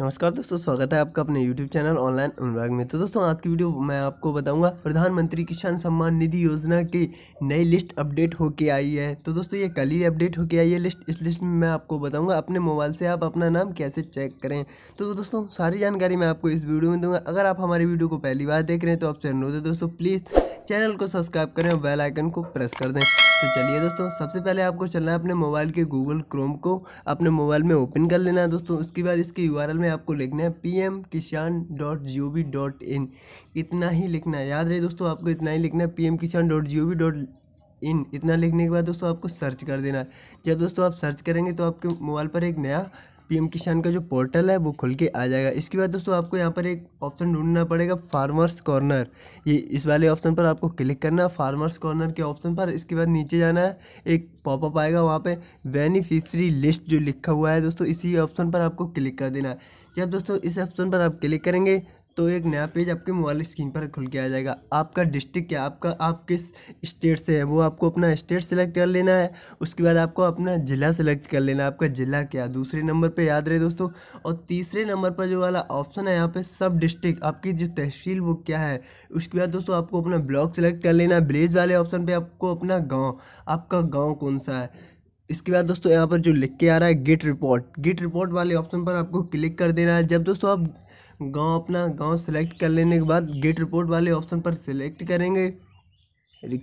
नमस्कार दोस्तों स्वागत है आपका अपने YouTube चैनल ऑनलाइन अनुराग में तो दोस्तों आज की वीडियो मैं आपको बताऊंगा प्रधानमंत्री किसान सम्मान निधि योजना की नई लिस्ट अपडेट होके आई है तो दोस्तों ये कल ही अपडेट होके आई है लिस्ट इस लिस्ट में मैं आपको बताऊंगा अपने मोबाइल से आप अपना नाम कैसे चेक करें तो दोस्तों सारी जानकारी मैं आपको इस वीडियो में दूंगा अगर आप हमारी वीडियो को पहली बार देख रहे हैं तो आपसे अनुरोध है दोस्तों प्लीज़ चैनल को सब्सक्राइब करें और बेल आइकन को प्रेस कर दें तो चलिए दोस्तों सबसे पहले आपको चलना है अपने मोबाइल के गूगल क्रोम को अपने मोबाइल में ओपन कर लेना है दोस्तों उसके बाद इसके यू में में आपको लिखना है P M Kisan dot G O V dot in इतना ही लिखना है याद रहे दोस्तों आपको इतना ही लिखना है P M Kisan dot G O V dot in इतना लिखने के बाद दोस्तों आपको सर्च कर देना है जब दोस्तों आप सर्च करेंगे तो आपके मोबाइल पर एक नया पीएम किसान का जो पोर्टल है वो खुल के आ जाएगा इसके बाद दोस्तों आपको यहाँ पर एक ऑप्शन ढूंढना पड़ेगा फार्मर्स कॉर्नर ये इस वाले ऑप्शन पर आपको क्लिक करना है फार्मर्स कॉर्नर के ऑप्शन पर इसके बाद नीचे जाना है एक पॉपअप आएगा वहाँ पे बेनिफिशरी लिस्ट जो लिखा हुआ है दोस्तों इसी ऑप्शन पर आपको क्लिक कर देना है जब दोस्तों इस ऑप्शन पर आप क्लिक करेंगे तो एक नया पेज आपके मोबाइल स्क्रीन पर खुल के आ जाएगा आपका डिस्ट्रिक्ट क्या आपका आप किस स्टेट से है वो आपको अपना स्टेट सेलेक्ट कर लेना है उसके बाद आपको अपना ज़िला सेलेक्ट कर लेना है आपका ज़िला क्या दूसरे नंबर पर याद रहे दोस्तों और तीसरे नंबर पर जो वाला ऑप्शन है यहाँ पर सब डिस्ट्रिक्ट आपकी जो तहसील वो क्या है उसके बाद दोस्तों आपको अपना ब्लॉक सेलेक्ट कर लेना है विलेज वाले ऑप्शन पर आपको अपना गाँव आपका गाँव कौन सा है इसके बाद दोस्तों यहाँ पर जो लिख के आ रहा है गिट रिपोर्ट गिट रिपोर्ट वाले ऑप्शन पर आपको क्लिक कर देना है जब दोस्तों आप गांव अपना गांव सेलेक्ट कर लेने के बाद गेट रिपोर्ट वाले ऑप्शन पर सिलेक्ट करेंगे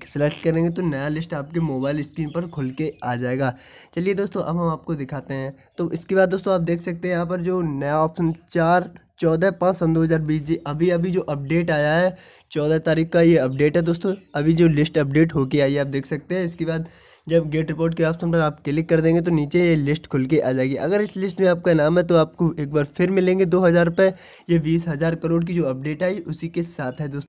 सेलेक्ट करेंगे तो नया लिस्ट आपके मोबाइल स्क्रीन पर खुल के आ जाएगा चलिए दोस्तों अब हम आपको दिखाते हैं तो इसके बाद दोस्तों आप देख सकते हैं यहाँ पर जो नया ऑप्शन चार चौदह पाँच सन दो हज़ार बीस अभी अभी जो अपडेट आया है चौदह तारीख का ये अपडेट है दोस्तों अभी जो लिस्ट अपडेट होके आई है आप देख सकते हैं इसके बाद जब गेट रिपोर्ट के ऑप्शन पर आप क्लिक कर देंगे तो नीचे ये लिस्ट खुल के आ जाएगी अगर इस लिस्ट में आपका नाम है तो आपको एक बार फिर मिलेंगे दो हज़ार रुपये ये बीस हज़ार करोड़ की जो अपडेट आई उसी के साथ है दोस्तों